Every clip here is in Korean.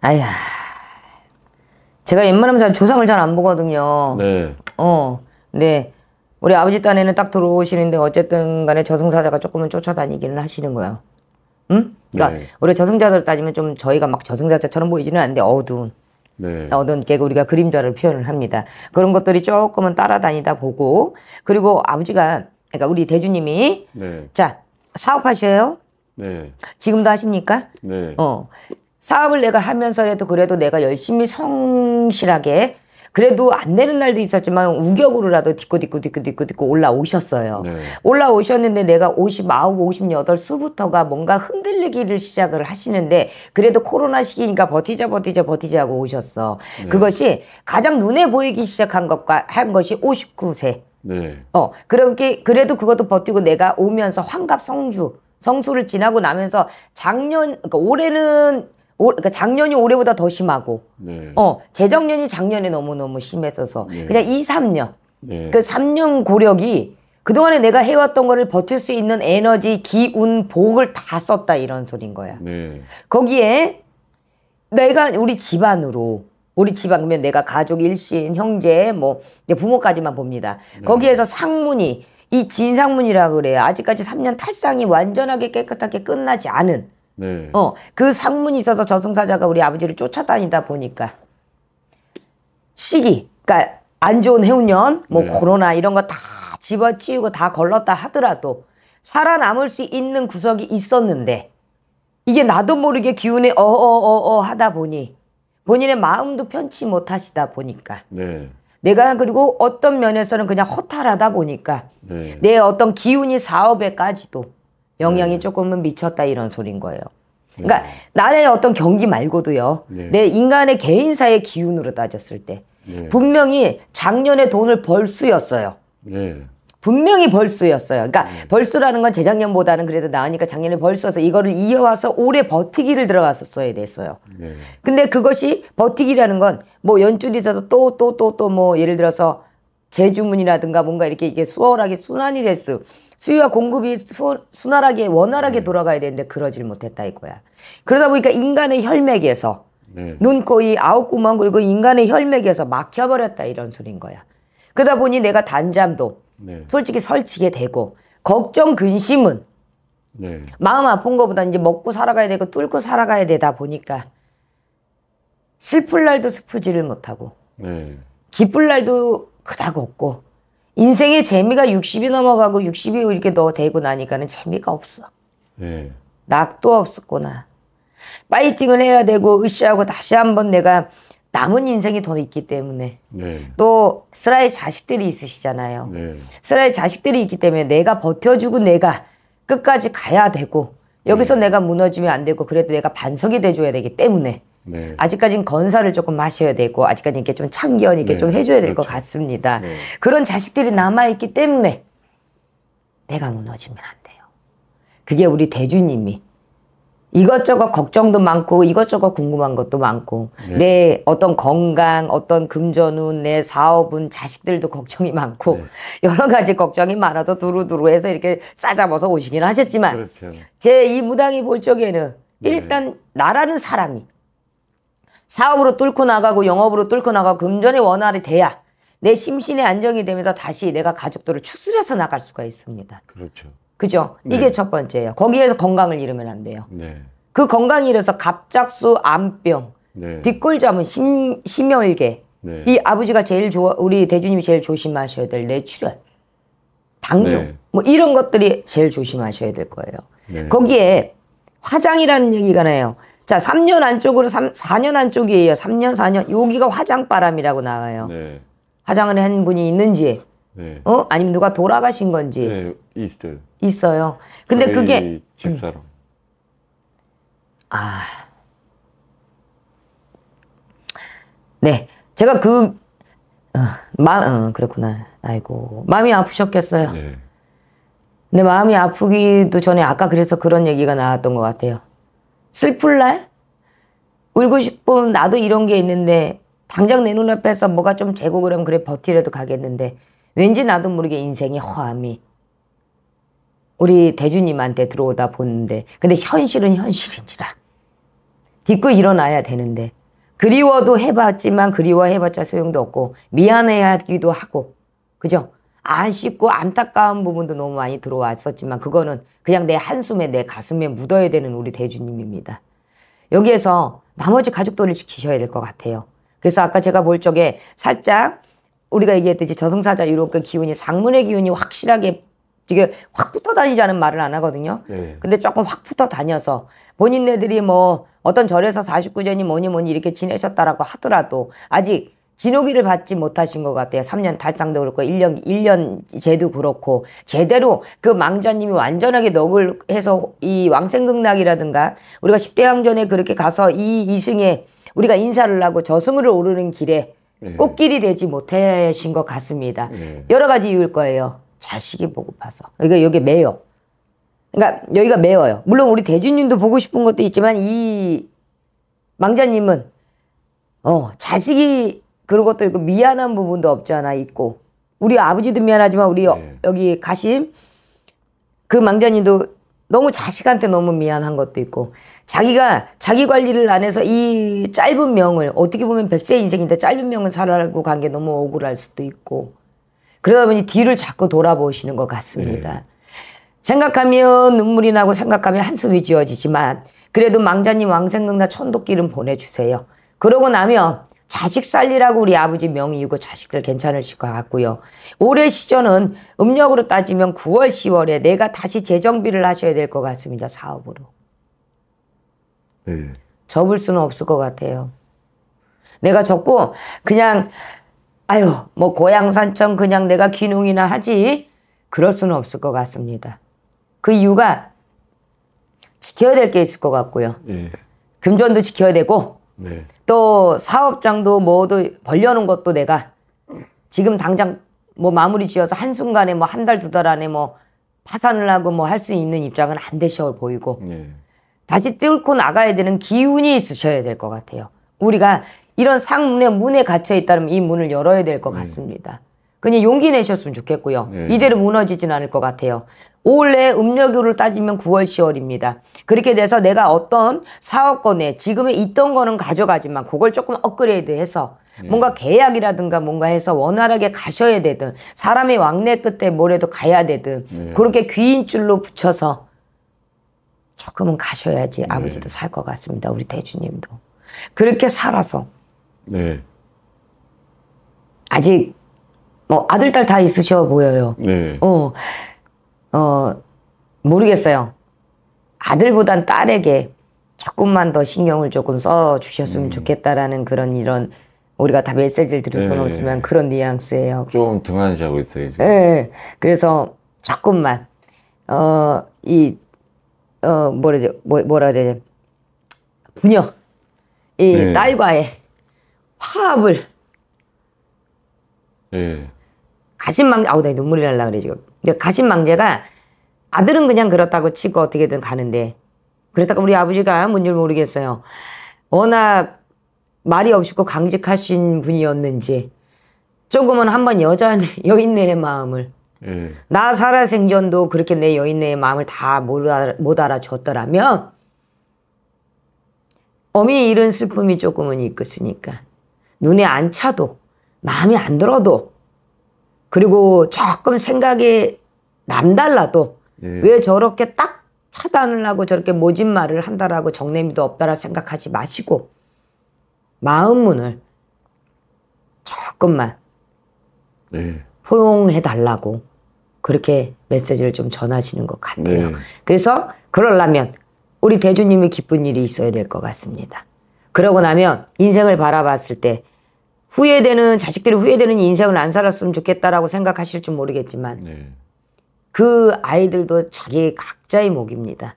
아야 제가 웬만하면 잘 조상을 잘 안 보거든요. 네. 어, 네. 우리 아버지 딴에는 딱 들어오시는데 어쨌든 간에 저승사자가 조금은 쫓아다니기는 하시는 거예 응? 그러니까 네. 우리 저승자들 따지면 좀 저희가 막 저승자처럼 보이지는 않는데 어두운. 네. 어두운 게 우리가 그림자를 표현을 합니다. 그런 것들이 조금은 따라다니다 보고 그리고 아버지가 그러니까 우리 대주님이 네. 자 사업하세요. 네. 지금도 하십니까? 네. 어 사업을 내가 하면서라도 그래도 내가 열심히 성실하게 그래도 안 내는 날도 있었지만 우격으로라도 딛고 딛고 딛고 딛고 딛고 올라오셨어요. 네. 올라오셨는데 내가 59, 58 수부터가 뭔가 흔들리기를 시작을 하시는데 그래도 코로나 시기니까 버티자 버티자 버티자고 하 오셨어. 네. 그것이 가장 눈에 보이기 시작한 것과 한 것이 59세. 네. 어, 그렇게 그래도 그것도 버티고 내가 오면서 환갑 성주 성수를 지나고 나면서 작년 그러니까 올해는 올, 그러니까 작년이 올해보다 더 심하고 네. 어 재작년이 작년에 너무너무 심했어서 네. 그냥 2, 3년그3년 그 고력이 그동안에 내가 해왔던 거를 버틸 수 있는 에너지, 기운, 복을 다 썼다 이런 소린 거야. 네. 거기에 내가 우리 집안으로 우리 집안 그러면 내가 가족 일신 형제 뭐 부모까지만 봅니다. 네. 거기에서 상문이 이 진상문이라 그래요. 아직까지 3년 탈상이 완전하게 깨끗하게 끝나지 않은 네. 어, 그 상문이 있어서 저승사자가 우리 아버지를 쫓아다니다 보니까 시기, 그러니까 안 좋은 해운년, 뭐 네. 코로나 이런 거 다 집어치우고 다 걸렀다 하더라도 살아남을 수 있는 구석이 있었는데 이게 나도 모르게 기운이 어어어어 하다 보니 본인의 마음도 편치 못하시다 보니까 네. 내가 그리고 어떤 면에서는 그냥 허탈하다 보니까 네. 내 어떤 기운이 사업에까지도 영향이 네. 조금은 미쳤다 이런 소린 거예요. 그러니까 네. 나의 어떤 경기 말고도요. 네. 내 인간의 개인사의 기운으로 따졌을 때 분명히 작년에 돈을 벌 수였어요. 분명히 벌수였어요. 그러니까 음. 벌수라는 건 재작년보다는 그래도 나으니까 작년에 벌수여서 이거를 이어와서 올해 버티기를 들어갔었어야 됐어요. 네. 근데 그것이 버티기라는 건 뭐 연줄이 있어서 또또 또 또 뭐 예를 들어서 재주문이라든가 뭔가 이렇게 이게 수월하게 순환이 될수 수요와 공급이 수, 순활하게 원활하게 음. 돌아가야 되는데 그러질 못했다 이거야. 그러다 보니까 인간의 혈맥에서 네. 눈, 코, 이 아홉 구멍 그리고 인간의 혈맥에서 막혀버렸다 이런 소린 거야. 그러다 보니 내가 단잠도 네. 솔직히 설치게 되고 걱정 근심은 네. 마음 아픈 것보다 이제 먹고 살아가야 되고 뚫고 살아가야 되다 보니까 슬플 날도 슬프지를 못하고 네. 기쁠 날도 그닥 없고 인생의 재미가 60이 넘어가고 60이 이렇게 너 되고 나니까는 재미가 없어. 네. 낙도 없었구나. 파이팅을 해야 되고 으쌰하고 다시 한번 내가 남은 인생이 더 있기 때문에 네. 또 슬아의 자식들이 있으시잖아요. 네. 슬아의 자식들이 있기 때문에 내가 버텨주고 내가 끝까지 가야 되고 여기서 네. 내가 무너지면 안 되고 그래도 내가 반석이 돼줘야 되기 때문에 네. 아직까지는 건사를 조금 마셔야 되고 아직까지 는 이렇게 좀 참견 이렇게 네. 좀 해줘야 될것 그렇죠. 같습니다. 네. 그런 자식들이 남아 있기 때문에 내가 무너지면 안 돼요. 그게 우리 대주님이 이것저것 걱정도 많고 이것저것 궁금한 것도 많고 네. 내 어떤 건강, 어떤 금전운, 내 사업은 자식들도 걱정이 많고 네. 여러 가지 걱정이 많아도 두루두루 해서 이렇게 싸잡아서 오시긴 하셨지만 그렇죠. 제이 무당이 볼 적에는 네. 일단 나라는 사람이 사업으로 뚫고 나가고 영업으로 뚫고 나가고 금전의 원활이 돼야 내 심신의 안정이 되면서 다시 내가 가족들을 추스려서 나갈 수가 있습니다. 그렇죠. 그죠? 네. 이게 첫 번째예요. 거기에서 건강을 잃으면 안 돼요. 네. 그 건강이 잃어서 갑작수 암병, 네. 뒷골잡은 심, 심혈계. 네. 이 아버지가 제일 좋아, 우리 대주님이 제일 조심하셔야 될 뇌출혈, 당뇨, 네. 뭐 이런 것들이 제일 조심하셔야 될 거예요. 네. 거기에 화장이라는 얘기가 나요. 자, 3년 안쪽으로 3, 4년 안쪽이에요. 3년, 4년. 여기가 화장바람이라고 나와요. 네. 화장을 한 분이 있는지, 네. 어? 아니면 누가 돌아가신 건지. 네, 있어요. 있어요. 근데 그게. 집사람. 음. 아. 네. 제가 그, 어, 마, 어, 그렇구나 아이고. 마음이 아프셨겠어요. 네. 근데 마음이 아프기도 전에 아까 그래서 그런 얘기가 나왔던 것 같아요. 슬플 날? 울고 싶으 나도 이런 게 있는데 당장 내 눈앞에서 뭐가 좀 재고 그러면 그래 버티라도 가겠는데 왠지 나도 모르게 인생의 허함이 우리 대주님한테 들어오다 보는데 근데 현실은 현실인지라 딛고 일어나야 되는데 그리워도 해봤지만 그리워해봤자 소용도 없고 미안해하기도 하고 그죠? 아쉽고 안타까운 부분도 너무 많이 들어왔었지만 그거는 그냥 내 한숨에 내 가슴에 묻어야 되는 우리 대주님입니다. 여기에서 나머지 가족들을 지키셔야 될 것 같아요. 그래서 아까 제가 볼 적에 살짝 우리가 얘기했듯이 저승사자 이렇게 기운이 상문의 기운이 확실하게 이게 확 붙어 다니자는 말을 안 하거든요. 네. 근데 조금 확 붙어 다녀서 본인네들이 뭐 어떤 절에서 49제니 뭐니 뭐니 이렇게 지내셨다라고 하더라도 아직 진호기를 받지 못하신 것 같아요. 3년 달상도 그렇고 1년 1년 제도 그렇고 제대로 그 망자님이 완전하게 넉을 해서 이 왕생극락이라든가 우리가 10대 왕전에 그렇게 가서 이2승에 우리가 인사를 하고 저승으로 오르는 길에 꽃길이 네. 되지 못하신 것 같습니다. 예. 여러 가지 이유일 거예요. 자식이 보고파서. 그러니까 여기 매요. 그러니까 여기가 매워요. 물론 우리 대주님도 보고 싶은 것도 있지만 이 망자님은 어 자식이 그런 것도 있고 미안한 부분도 없지 않아 있고 우리 아버지도 미안하지만 우리 네. 여기 가심 그 망자님도 너무 자식한테 너무 미안한 것도 있고 자기가 자기 관리를 안 해서 이 짧은 명을 어떻게 보면 백세 인생인데 짧은 명을 살아가고 간 게 너무 억울할 수도 있고 그러다 보니 뒤를 자꾸 돌아보시는 것 같습니다. 네. 생각하면 눈물이 나고 생각하면 한숨이 지어지지만 그래도 망자님 왕생각나 천도끼름 보내주세요. 그러고 나면 자식 살리라고 우리 아버지 명의이고 자식들 괜찮으실 것 같고요. 올해 시전은 음력으로 따지면 9월, 10월에 내가 다시 재정비를 하셔야 될 것 같습니다. 사업으로. 네. 접을 수는 없을 것 같아요. 내가 접고 그냥 아유 뭐고향산청 그냥 내가 귀농이나 하지 그럴 수는 없을 것 같습니다. 그 이유가 지켜야 될 게 있을 것 같고요. 네. 금전도 지켜야 되고 네. 또 사업장도 모두 벌려놓은 것도 내가 지금 당장 뭐 마무리 지어서 한순간에 뭐 한 달, 두 달 안에 뭐 파산을 하고 뭐 할 수 있는 입장은 안 되셔 보이고 네. 다시 뚫고 나가야 되는 기운이 있으셔야 될 것 같아요. 우리가 이런 상문의 문에 갇혀 있다면 이 문을 열어야 될것 네. 같습니다. 네. 그냥 용기 내셨으면 좋겠고요. 네. 이대로 무너지진 않을 것 같아요. 올해 음력으로 따지면 9월 10월입니다. 그렇게 돼서 내가 어떤 사업권에 지금 있던 거는 가져가지만 그걸 조금 업그레이드해서 예. 뭔가 계약이라든가 뭔가 해서 원활하게 가셔야 되든 사람이 왕래 끝에 뭐래도 가야 되든 예. 그렇게 귀인줄로 붙여서 조금은 가셔야지 예. 아버지도 살 것 같습니다. 우리 대주님도 그렇게 살아서 네. 아직 뭐 아들 딸 다 있으셔 보여요. 네. 어. 어, 모르겠어요. 아들보단 딸에게 조금만 더 신경을 조금 써 주셨으면 음. 좋겠다라는 그런 이런 우리가 다 메시지를 들릴 수는 네. 없지만 그런 뉘앙스예요. 조 등한시하고 있어요. 지금. 네. 그래서 조금만 어 이어 어, 뭐라 되 뭐, 뭐라 해야 되지 부녀 이 네. 딸과의 화합을 네. 가신망 아우 나 눈물이 날라 그래 지금. 근데 가신망제가 아들은 그냥 그렇다고 치고 어떻게든 가는데 그렇다고 우리 아버지가 뭔줄 모르겠어요. 워낙 말이 없이고 강직하신 분이었는지 조금은 한번 여자 여인네의 마음을 예. 나 살아생전도 그렇게 내 여인네의 마음을 다 못 알아줬더라면 어미 잃은 슬픔이 조금은 있겠으니까 눈에 안 차도 마음이안 들어도 그리고 조금 생각이 남달라도 예. 왜 저렇게 딱 차단을 하고 저렇게 모진 말을 한다라고 정내미도 없다라 생각하지 마시고 마음 문을 조금만 예. 네. 포용해 달라고 그렇게 메시지를 좀 전하시는 것 같아요. 네. 그래서 그러려면 우리 대주님이 기쁜 일이 있어야 될 것 같습니다. 그러고 나면 인생을 바라봤을 때 후회되는 자식들이 후회되는 인생을 안 살았으면 좋겠다라고 생각하실지 모르겠지만 네. 그 아이들도 자기 각자의 몫입니다.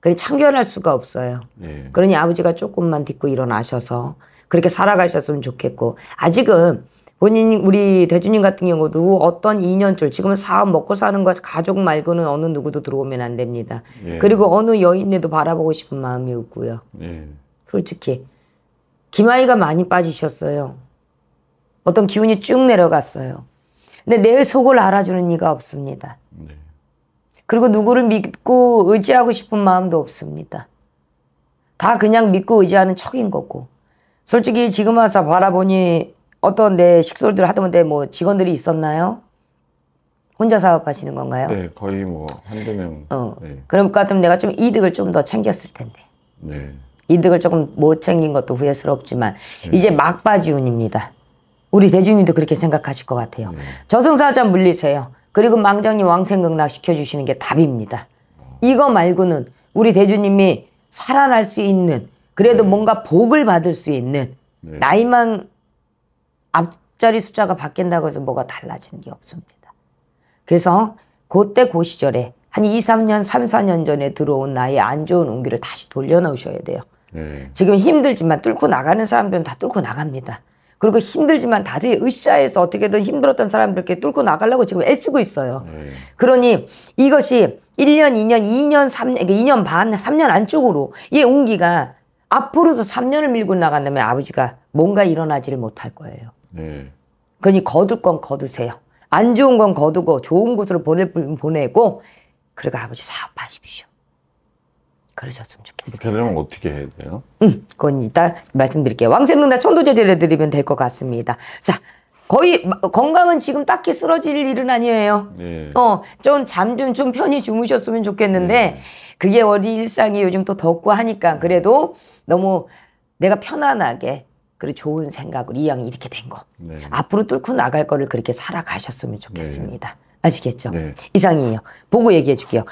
그리 참견할 수가 없어요. 네. 그러니 아버지가 조금만 딛고 일어나셔서 그렇게 살아가셨으면 좋겠고 아직은 본인 우리 대주님 같은 경우도 어떤 인연줄 지금은 사업 먹고 사는 것 가족 말고는 어느 누구도 들어오면 안 됩니다. 네. 그리고 어느 여인네도 바라보고 싶은 마음이 없고요. 네. 솔직히 김아이가 많이 빠지셨어요. 어떤 기운이 쭉 내려갔어요. 근데 내 속을 알아주는 이가 없습니다. 네. 그리고 누구를 믿고 의지하고 싶은 마음도 없습니다. 다 그냥 믿고 의지하는 척인 거고. 솔직히 지금 와서 바라보니 어떤 내 식솔들 하던데 뭐 직원들이 있었나요? 혼자 사업하시는 건가요? 네, 거의 뭐 한두 명. 어. 네. 그럼 그 같으면 내가 좀 이득을 좀 더 챙겼을 텐데. 네. 이득을 조금 못 챙긴 것도 후회스럽지만 네. 이제 막바지운입니다. 우리 대주님도 그렇게 생각하실 것 같아요. 네. 저승사자 물리세요. 그리고 망정님 왕생극락 시켜주시는 게 답입니다. 이거 말고는 우리 대주님이 살아날 수 있는 그래도 네. 뭔가 복을 받을 수 있는 네. 나이만 앞자리 숫자가 바뀐다고 해서 뭐가 달라지는 게 없습니다. 그래서 그때 그 시절에 한 2, 3년, 3, 4년 전에 들어온 나의 안 좋은 운기를 다시 돌려놓으셔야 돼요. 네. 지금 힘들지만 뚫고 나가는 사람들은 다 뚫고 나갑니다. 그리고 힘들지만 다시 으쌰해서 어떻게든 힘들었던 사람들께 뚫고 나가려고 지금 애쓰고 있어요. 네. 그러니 이것이 1년, 2년, 2년, 3년, 2년 반, 3년 안쪽으로 이 운기가 앞으로도 3년을 밀고 나간다면 아버지가 뭔가 일어나지를 못할 거예요. 네. 그러니 거둘 건 거두세요. 안 좋은 건 거두고 좋은 곳으로 보낼 보내고 그리고 아버지 사업하십시오. 그러셨으면 좋겠어요. 변형은 어떻게 해야 돼요? 음, 그건 이따 말씀드릴게요. 왕생능나 청도제대로드리면될 것 같습니다. 자, 거의 건강은 지금 딱히 쓰러질 일은 아니에요. 예. 어, 좀 잠 좀 좀 편히 주무셨으면 좋겠는데 예. 그게 우리 일상이 요즘 또 덥고 하니까 예. 그래도 너무 내가 편안하게 그리고 좋은 생각으로 이왕이 이렇게 된 거. 네. 앞으로 뚫고 나갈 거를 그렇게 살아가셨으면 좋겠습니다. 네. 아시겠죠? 네. 이상이에요. 보고 얘기해 줄게요.